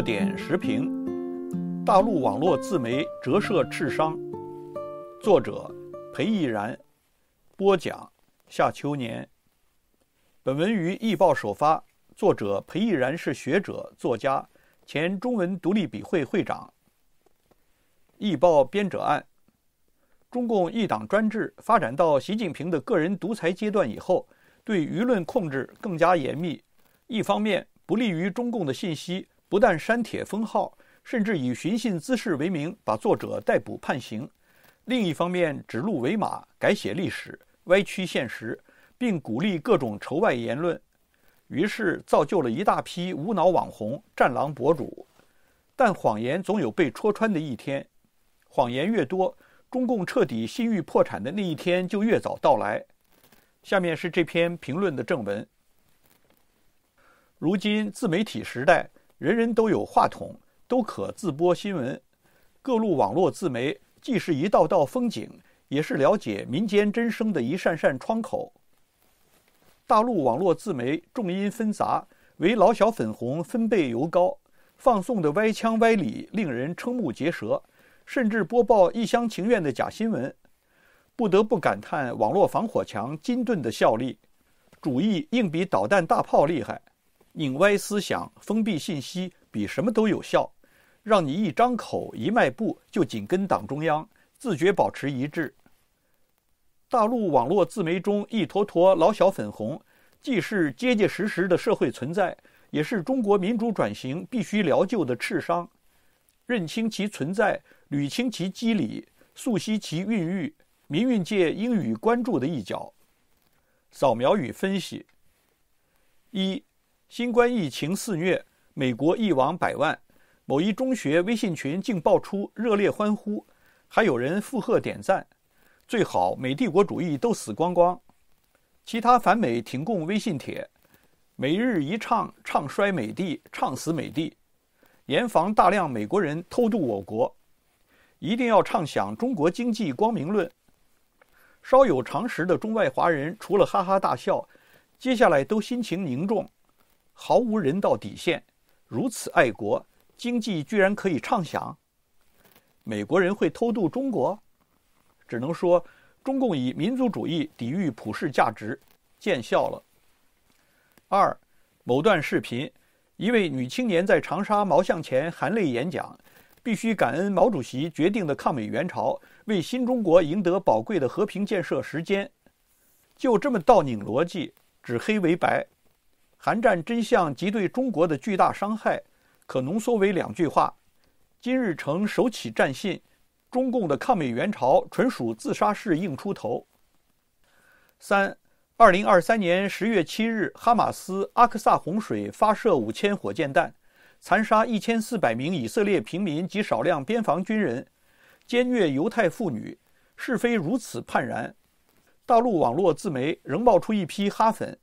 点时评：大陆网络自媒折射智商。作者：裴逸然。播讲：夏秋年。本文于《易报》首发。作者裴逸然是学者、作家，前中文独立笔会会长。《易报》编者按：中共一党专制发展到习近平的个人独裁阶段以后，对舆论控制更加严密。一方面，不利于中共的信息。不但删帖封号，甚至以寻衅滋事为名把作者逮捕判刑；另一方面，指鹿为马，改写历史，歪曲现实，并鼓励各种仇外言论，于是造就了一大批无脑网红、战狼博主。但谎言总有被戳穿的一天，谎言越多，中共彻底信誉破产的那一天就越早到来。下面是这篇评论的正文。如今自媒体时代。人人都有话筒，都可自播新闻。各路网络自媒既是一道道风景，也是了解民间真声的一扇扇窗口。大陆网络自媒重音纷杂，为老小粉红分贝尤高，放送的歪腔歪理令人瞠目结舌，甚至播报一厢情愿的假新闻。不得不感叹网络防火墙金盾的效力，主义硬比导弹大炮厉害。拧歪思想、封闭信息，比什么都有效，让你一张口、一迈步就紧跟党中央，自觉保持一致。大陆网络自媒中一坨坨老小粉红，既是结结实实的社会存在，也是中国民主转型必须疗救的赤伤。认清其存在，捋清其机理，溯溪其孕育，民运界应予关注的一角。扫描与分析。一。新冠疫情肆虐，美国一亡百万，某一中学微信群竟爆出热烈欢呼，还有人附和点赞。最好美帝国主义都死光光。其他反美停供微信帖，每日一唱，唱衰美帝，唱死美帝，严防大量美国人偷渡我国，一定要唱响中国经济光明论。稍有常识的中外华人，除了哈哈大笑，接下来都心情凝重。毫无人道底线，如此爱国，经济居然可以畅想。美国人会偷渡中国，只能说中共以民族主义抵御普世价值，见笑了。二，某段视频，一位女青年在长沙毛像前含泪演讲，必须感恩毛主席决定的抗美援朝，为新中国赢得宝贵的和平建设时间。就这么倒拧逻辑，指黑为白。韩战真相及对中国的巨大伤害，可浓缩为两句话：金日成手起战信，中共的抗美援朝纯属自杀式硬出头。三，二零二三年十月七日，哈马斯阿克萨洪水发射五千火箭弹，残杀一千四百名以色列平民及少量边防军人，奸虐犹太妇女，是非如此判然。大陆网络自媒仍冒出一批哈粉。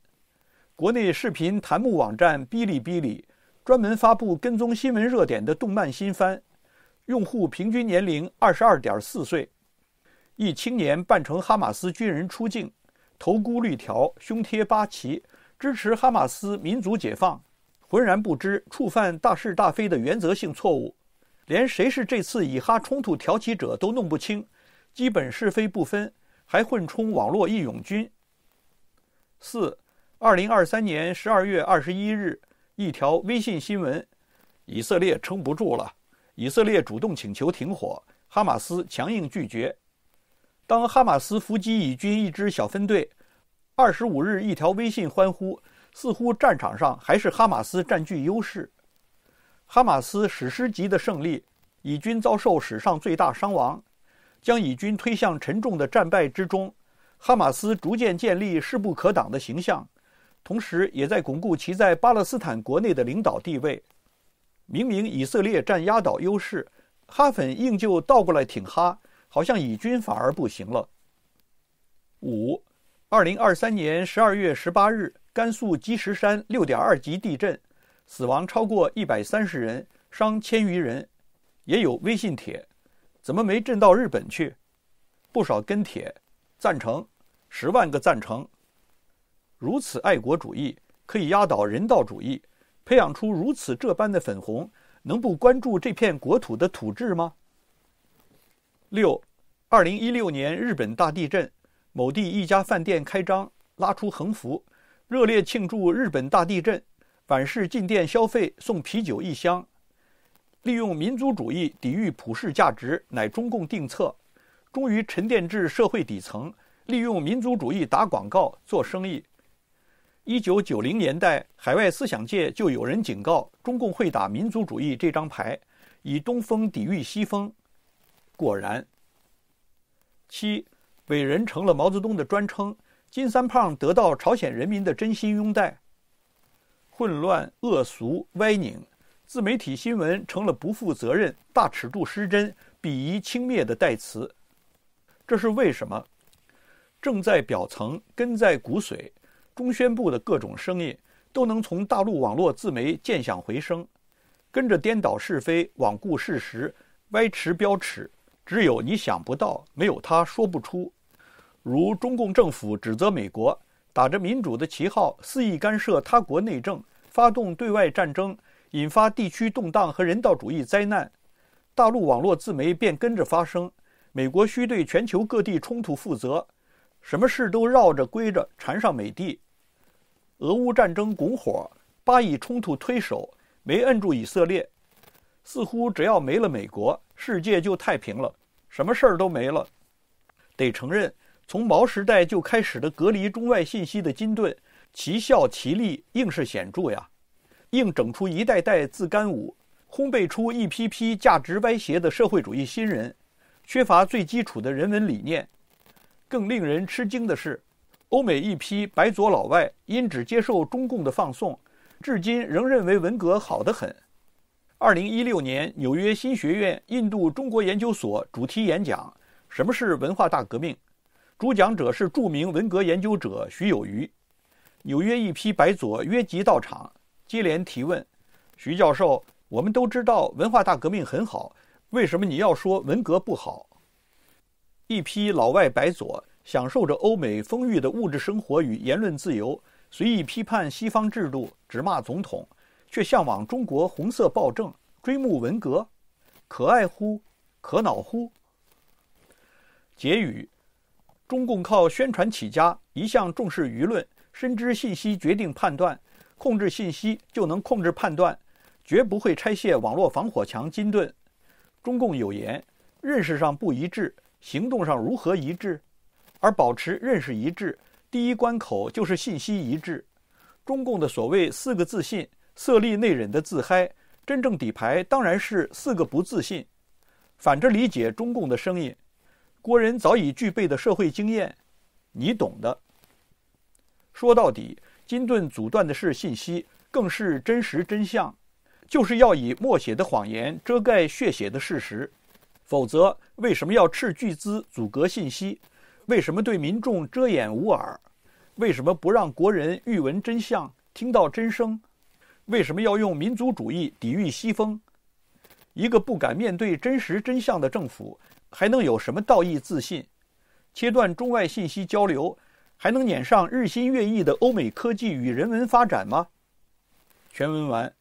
国内视频弹幕网站哔哩哔哩专门发布跟踪新闻热点的动漫新番，用户平均年龄二十二点四岁。一青年扮成哈马斯军人出镜，头箍绿条，胸贴八旗，支持哈马斯民族解放，浑然不知触犯大是大非的原则性错误，连谁是这次以哈冲突挑起者都弄不清，基本是非不分，还混充网络义勇军。四。二零二三年十二月二十一日，一条微信新闻：以色列撑不住了，以色列主动请求停火，哈马斯强硬拒绝。当哈马斯伏击以军一支小分队，二十五日一条微信欢呼，似乎战场上还是哈马斯占据优势。哈马斯史诗级的胜利，以军遭受史上最大伤亡，将以军推向沉重的战败之中。哈马斯逐渐建立势不可挡的形象。同时也在巩固其在巴勒斯坦国内的领导地位。明明以色列占压倒优势，哈粉硬就倒过来挺哈，好像以军反而不行了。五，二零二三年十二月十八日，甘肃积石山六点二级地震，死亡超过一百三十人，伤千余人。也有微信帖，怎么没震到日本去？不少跟帖，赞成，十万个赞成。如此爱国主义可以压倒人道主义，培养出如此这般的粉红，能不关注这片国土的土质吗？六，二零一六年日本大地震，某地一家饭店开张，拉出横幅，热烈庆祝日本大地震，凡是进店消费送啤酒一箱。利用民族主义抵御普世价值乃中共定策，终于沉淀至社会底层，利用民族主义打广告做生意。一九九零年代，海外思想界就有人警告中共会打民族主义这张牌，以东风抵御西风。果然，七伟人成了毛泽东的专称，金三胖得到朝鲜人民的真心拥戴。混乱、恶俗、歪拧，自媒体新闻成了不负责任、大尺度失真、鄙夷轻蔑的代词。这是为什么？正在表层，根在骨髓。中宣部的各种声音都能从大陆网络自媒见响回声，跟着颠倒是非、罔顾事实、歪持标尺，只有你想不到，没有他说不出。如中共政府指责美国打着民主的旗号肆意干涉他国内政，发动对外战争，引发地区动荡和人道主义灾难，大陆网络自媒便跟着发声：美国需对全球各地冲突负责，什么事都绕着、归着、缠上美帝。俄乌战争拱火，巴以冲突推手没摁住以色列，似乎只要没了美国，世界就太平了，什么事儿都没了。得承认，从毛时代就开始的隔离中外信息的金盾，其效其力，硬是显著呀，硬整出一代代自干武，烘焙出一批批价值歪斜的社会主义新人，缺乏最基础的人文理念。更令人吃惊的是。欧美一批白左老外因只接受中共的放送，至今仍认为文革好得很。二零一六年纽约新学院印度中国研究所主题演讲：“什么是文化大革命？”主讲者是著名文革研究者徐有余。纽约一批白左约集到场，接连提问：“徐教授，我们都知道文化大革命很好，为什么你要说文革不好？”一批老外白左。享受着欧美丰裕的物质生活与言论自由，随意批判西方制度，直骂总统，却向往中国红色暴政，追慕文革，可爱乎？可恼乎？结语：中共靠宣传起家，一向重视舆论，深知信息决定判断，控制信息就能控制判断，绝不会拆卸网络防火墙金盾。中共有言：认识上不一致，行动上如何一致？而保持认识一致，第一关口就是信息一致。中共的所谓四个自信，色厉内荏的自嗨，真正底牌当然是四个不自信。反着理解中共的声音，国人早已具备的社会经验，你懂的。说到底，金盾阻断的是信息，更是真实真相，就是要以默写的谎言遮盖血写的事实。否则，为什么要斥巨资阻隔信息？为什么对民众遮掩捂耳？为什么不让国人欲闻真相、听到真声？为什么要用民族主义抵御西风？一个不敢面对真实真相的政府，还能有什么道义自信？切断中外信息交流，还能撵上日新月异的欧美科技与人文发展吗？全文完。